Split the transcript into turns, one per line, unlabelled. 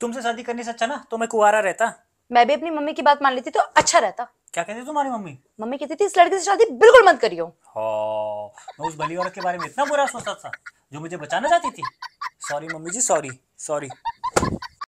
तुमसे शादी करने से अच्छा ना तो मैं कुआरा रहता
मैं भी अपनी मम्मी की बात मान लेती तो अच्छा रहता
क्या कहती तुम्हारी मम्मी
मम्मी कहती थी इस लड़के से शादी बिल्कुल मत करियो
हाँ मैं उस भली औरत के बारे में इतना बुरा सोचता था जो मुझे बचाना चाहती थी sorry mummy ji sorry sorry